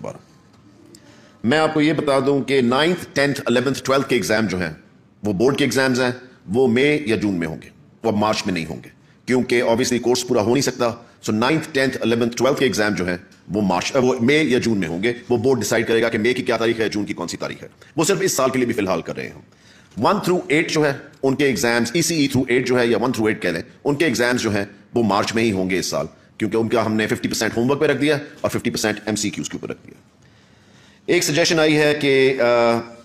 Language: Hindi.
दोबारा मैं आपको ये बता दूं कि नाइन्थ टेंथ अलेवेंथ ट्वेल्थ के एग्जाम जो हैं वो बोर्ड के एग्जाम्स हैं वो मई या जून में होंगे वो मार्च में नहीं होंगे क्योंकि ऑब्वियसली कोर्स पूरा हो नहीं सकता so ninth tenth eleventh twelfth के एग्जाम जो है वो मार्च वो मई या जून में होंगे वो बोर्ड डिसाइड करेगा कि मई की क्या तारीख है जून की कौन सी तारीख है वो सिर्फ इस साल के लिए भी फिलहाल कर रहे हैं वन थ्रू एट जो है उनके एग्जाम्स ई थ्रू एट जो है या वन थ्रू एट कह लें उनके एग्जाम्स जो है वो मार्च में ही होंगे इस साल क्योंकि उनका हमने 50 परसेंट होमवर्क पे रख दिया और 50 परसेंट एमसीक्यूज के ऊपर रख दिया एक सजेशन आई है कि